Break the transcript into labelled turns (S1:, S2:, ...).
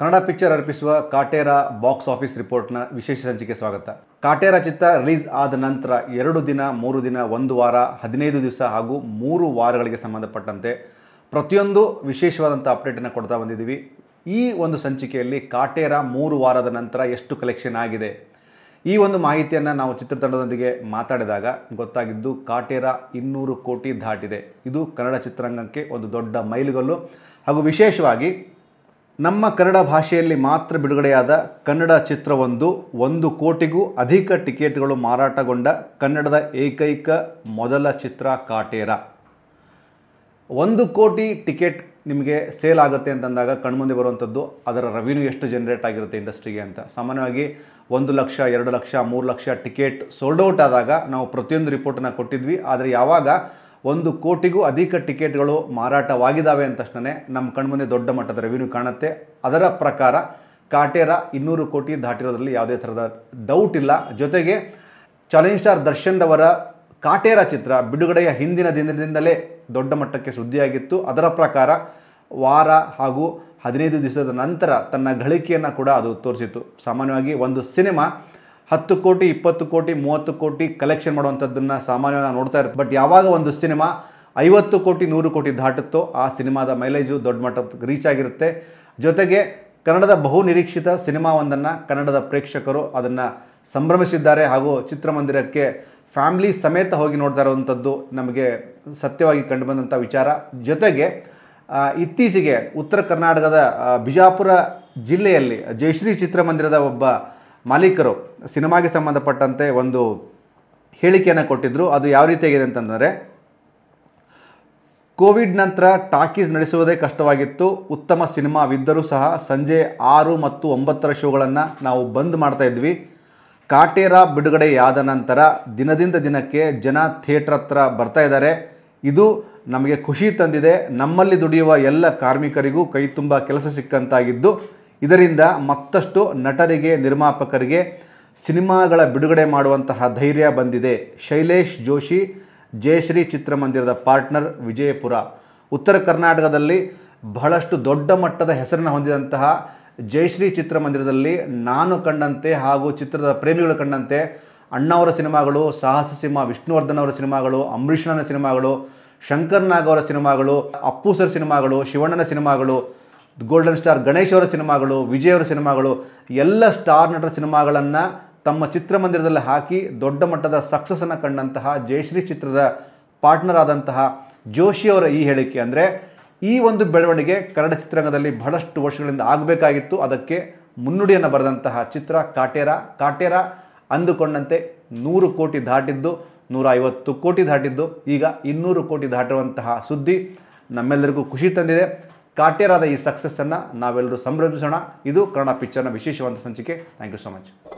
S1: Kannada picture ಅರ್ಪಿಸುವ Kaatera box office ರಿಪೋರ್ಟ್ನ ವಿಶೇಷ ಸಂಚಿಕೆ ಸ್ವಾಗತ ಕಾಟೇರ ಚಿತ್ರ ರಿಲೀಸ್ ಆದ ನಂತರ ಎರಡು ದಿನ ಮೂರು ದಿನ ಒಂದು ವಾರ ಹದಿನೈದು ದಿವಸ ಹಾಗೂ ಮೂರು ವಾರಗಳಿಗೆ ಸಂಬಂಧಪಟ್ಟಂತೆ ಪ್ರತಿಯೊಂದು ವಿಶೇಷವಾದಂಥ ಅಪ್ಡೇಟನ್ನು ಕೊಡ್ತಾ ಬಂದಿದ್ದೀವಿ ಈ ಒಂದು ಸಂಚಿಕೆಯಲ್ಲಿ ಕಾಟೇರ ಮೂರು ವಾರದ ನಂತರ ಎಷ್ಟು ಕಲೆಕ್ಷನ್ ಆಗಿದೆ ಈ ಒಂದು ಮಾಹಿತಿಯನ್ನು ನಾವು ಚಿತ್ರತಂಡದೊಂದಿಗೆ ಮಾತಾಡಿದಾಗ ಗೊತ್ತಾಗಿದ್ದು ಕಾಟೇರ ಇನ್ನೂರು ಕೋಟಿ ದಾಟಿದೆ ಇದು ಕನ್ನಡ ಚಿತ್ರರಂಗಕ್ಕೆ ಒಂದು ದೊಡ್ಡ ಮೈಲುಗಲ್ಲು ಹಾಗೂ ವಿಶೇಷವಾಗಿ ನಮ್ಮ ಕನ್ನಡ ಭಾಷೆಯಲ್ಲಿ ಮಾತ್ರ ಬಿಡುಗಡೆಯಾದ ಕನ್ನಡ ಚಿತ್ರವೊಂದು ಒಂದು ಕೋಟಿಗೂ ಅಧಿಕ ಟಿಕೆಟ್ಗಳು ಮಾರಾಟಗೊಂಡ ಕನ್ನಡದ ಏಕೈಕ ಮೊದಲ ಚಿತ್ರ ಕಾಟೇರ ಒಂದು ಕೋಟಿ ಟಿಕೆಟ್ ನಿಮಗೆ ಸೇಲ್ ಆಗುತ್ತೆ ಅಂತಂದಾಗ ಕಣ್ಮುಂದೆ ಬರುವಂಥದ್ದು ಅದರ ರೆವಿನ್ಯೂ ಎಷ್ಟು ಜನರೇಟ್ ಆಗಿರುತ್ತೆ ಇಂಡಸ್ಟ್ರಿಗೆ ಅಂತ ಸಾಮಾನ್ಯವಾಗಿ ಒಂದು ಲಕ್ಷ ಎರಡು ಲಕ್ಷ ಮೂರು ಲಕ್ಷ ಟಿಕೆಟ್ ಸೋಲ್ಡ್ ಔಟ್ ಆದಾಗ ನಾವು ಪ್ರತಿಯೊಂದು ರಿಪೋರ್ಟನ್ನು ಕೊಟ್ಟಿದ್ವಿ ಆದರೆ ಯಾವಾಗ ಒಂದು ಕೋಟಿಗೂ ಅಧಿಕ ಟಿಕೆಟ್ಗಳು ಮಾರಾಟವಾಗಿದ್ದಾವೆ ಅಂತ ತಕ್ಷಣ ನಮ್ಮ ಕಣ್ಮುಂದೆ ದೊಡ್ಡ ಮಟ್ಟದ ರೆವಿನ್ಯೂ ಕಾಣುತ್ತೆ ಅದರ ಪ್ರಕಾರ ಕಾಟೇರ ಇನ್ನೂರು ಕೋಟಿ ದಾಟಿರೋದ್ರಲ್ಲಿ ಯಾವುದೇ ಥರದ ಡೌಟ್ ಇಲ್ಲ ಜೊತೆಗೆ ಚಾಲೆಂಜ್ ಸ್ಟಾರ್ ದರ್ಶನ್ ಅವರ ಕಾಟೇರ ಚಿತ್ರ ಬಿಡುಗಡೆಯ ಹಿಂದಿನ ದಿನದಿಂದಲೇ ದೊಡ್ಡ ಮಟ್ಟಕ್ಕೆ ಸುದ್ದಿಯಾಗಿತ್ತು ಅದರ ಪ್ರಕಾರ ವಾರ ಹಾಗೂ ಹದಿನೈದು ದಿವಸದ ನಂತರ ತನ್ನ ಗಳಿಕೆಯನ್ನು ಕೂಡ ಅದು ತೋರಿಸಿತ್ತು ಸಾಮಾನ್ಯವಾಗಿ ಒಂದು ಸಿನಿಮಾ ಹತ್ತು ಕೋಟಿ ಇಪ್ಪತ್ತು ಕೋಟಿ ಮೂವತ್ತು ಕೋಟಿ ಕಲೆಕ್ಷನ್ ಮಾಡುವಂಥದ್ದನ್ನು ಸಾಮಾನ್ಯವಾಗಿ ನೋಡ್ತಾ ಇರುತ್ತೆ ಬಟ್ ಯಾವಾಗ ಒಂದು ಸಿನಿಮಾ ಐವತ್ತು ಕೋಟಿ ನೂರು ಕೋಟಿ ದಾಟುತ್ತೋ ಆ ಸಿನಿಮಾದ ಮೈಲೇಜು ದೊಡ್ಡ ಮಟ್ಟದ ರೀಚ್ ಆಗಿರುತ್ತೆ ಜೊತೆಗೆ ಕನ್ನಡದ ಬಹು ನಿರೀಕ್ಷಿತ ಸಿನಿಮಾವೊಂದನ್ನು ಕನ್ನಡದ ಪ್ರೇಕ್ಷಕರು ಅದನ್ನು ಸಂಭ್ರಮಿಸಿದ್ದಾರೆ ಹಾಗೂ ಚಿತ್ರಮಂದಿರಕ್ಕೆ ಫ್ಯಾಮ್ಲಿ ಸಮೇತ ಹೋಗಿ ನೋಡ್ತಾ ಇರುವಂಥದ್ದು ನಮಗೆ ಸತ್ಯವಾಗಿ ಕಂಡುಬಂದಂಥ ವಿಚಾರ ಜೊತೆಗೆ ಇತ್ತೀಚೆಗೆ ಉತ್ತರ ಕರ್ನಾಟಕದ ಬಿಜಾಪುರ ಜಿಲ್ಲೆಯಲ್ಲಿ ಜಯಶ್ರೀ ಚಿತ್ರಮಂದಿರದ ಒಬ್ಬ ಮಾಲೀಕರು ಸಿನಿಮಾಗೆ ಸಂಬಂಧಪಟ್ಟಂತೆ ಒಂದು ಹೇಳಿಕೆಯನ್ನು ಕೊಟ್ಟಿದ್ದರು ಅದು ಯಾವ ರೀತಿಯಾಗಿದೆ ಅಂತಂದರೆ ಕೋವಿಡ್ ನಂತರ ಟಾಕೀಸ್ ನಡೆಸುವುದೇ ಕಷ್ಟವಾಗಿತ್ತು ಉತ್ತಮ ಸಿನಿಮಾವಿದ್ದರೂ ಸಹ ಸಂಜೆ ಆರು ಮತ್ತು ಒಂಬತ್ತರ ಶೋಗಳನ್ನು ನಾವು ಬಂದ್ ಮಾಡ್ತಾ ಇದ್ವಿ ಕಾಟೇರ ಬಿಡುಗಡೆಯಾದ ನಂತರ ದಿನದಿಂದ ದಿನಕ್ಕೆ ಜನ ಥಿಯೇಟ್ರ್ ಹತ್ರ ಬರ್ತಾ ಇದ್ದಾರೆ ಇದು ನಮಗೆ ಖುಷಿ ತಂದಿದೆ ನಮ್ಮಲ್ಲಿ ದುಡಿಯುವ ಎಲ್ಲ ಕಾರ್ಮಿಕರಿಗೂ ಕೈ ತುಂಬ ಕೆಲಸ ಸಿಕ್ಕಂತಾಗಿದ್ದು ಇದರಿಂದ ಮತ್ತಷ್ಟು ನಟರಿಗೆ ನಿರ್ಮಾಪಕರಿಗೆ ಸಿನಿಮಾಗಳ ಬಿಡುಗಡೆ ಮಾಡುವಂತಹ ಧೈರ್ಯ ಬಂದಿದೆ ಶೈಲೇಶ್ ಜೋಶಿ ಜಯಶ್ರೀ ಚಿತ್ರಮಂದಿರದ ಪಾರ್ಟ್ನರ್ ವಿಜಯಪುರ ಉತ್ತರ ಕರ್ನಾಟಕದಲ್ಲಿ ಬಹಳಷ್ಟು ದೊಡ್ಡ ಮಟ್ಟದ ಹೆಸರನ್ನು ಹೊಂದಿದಂತಹ ಜಯಶ್ರೀ ಚಿತ್ರಮಂದಿರದಲ್ಲಿ ನಾನು ಕಂಡಂತೆ ಹಾಗೂ ಚಿತ್ರದ ಪ್ರೇಮಿಗಳು ಕಂಡಂತೆ ಅಣ್ಣವರ ಸಿನಿಮಾಗಳು ಸಾಹಸ ಸಿಂಹ ವಿಷ್ಣುವರ್ಧನ್ ಅವರ ಸಿನಿಮಾಗಳು ಅಂಬರೀಷಣ್ಣನ ಸಿನಿಮಾಗಳು ಶಂಕರ್ ನಾಗ್ ಅವರ ಸಿನಿಮಾಗಳು ಅಪ್ಪು ಸರ್ ಸಿನಿಮಾಗಳು ಶಿವಣ್ಣನ ಸಿನಿಮಾಗಳು ಗೋಲ್ಡನ್ ಸ್ಟಾರ್ ಗಣೇಶ್ ಅವರ ಸಿನಿಮಾಗಳು ವಿಜಯ್ ಅವರ ಸಿನಿಮಾಗಳು ಎಲ್ಲ ಸ್ಟಾರ್ ನಟರ ಸಿನಿಮಾಗಳನ್ನು ತಮ್ಮ ಚಿತ್ರಮಂದಿರದಲ್ಲಿ ಹಾಕಿ ದೊಡ್ಡ ಮಟ್ಟದ ಸಕ್ಸಸ್ಸನ್ನು ಕಂಡಂತಹ ಜಯಶ್ರೀ ಚಿತ್ರದ ಪಾರ್ಟ್ನರ್ ಆದಂತಹ ಜೋಶಿ ಅವರ ಈ ಹೇಳಿಕೆ ಅಂದರೆ ಈ ಒಂದು ಬೆಳವಣಿಗೆ ಕನ್ನಡ ಚಿತ್ರರಂಗದಲ್ಲಿ ಬಹಳಷ್ಟು ವರ್ಷಗಳಿಂದ ಆಗಬೇಕಾಗಿತ್ತು ಅದಕ್ಕೆ ಮುನ್ನುಡಿಯನ್ನು ಬರೆದಂತಹ ಚಿತ್ರ ಕಾಟೇರ ಕಾಟೇರ ಅಂದುಕೊಂಡಂತೆ ನೂರು ಕೋಟಿ ದಾಟಿದ್ದು ನೂರ ಐವತ್ತು ಕೋಟಿ ದಾಟಿದ್ದು ಈಗ ಇನ್ನೂರು ಕೋಟಿ ದಾಟುವಂತಹ ಸುದ್ದಿ ನಮ್ಮೆಲ್ಲರಿಗೂ ಖುಷಿ ತಂದಿದೆ ಕಾಟೇರಾದ ಈ ಸಕ್ಸಸ್ಸನ್ನು ನಾವೆಲ್ಲರೂ ಸಂಭ್ರಮಿಸೋಣ ಇದು ಕನ್ನಡ ಪಿಕ್ಚರ್ನ ವಿಶೇಷವಾದ ಸಂಚಿಕೆ ಥ್ಯಾಂಕ್ ಯು ಸೊ ಮಚ್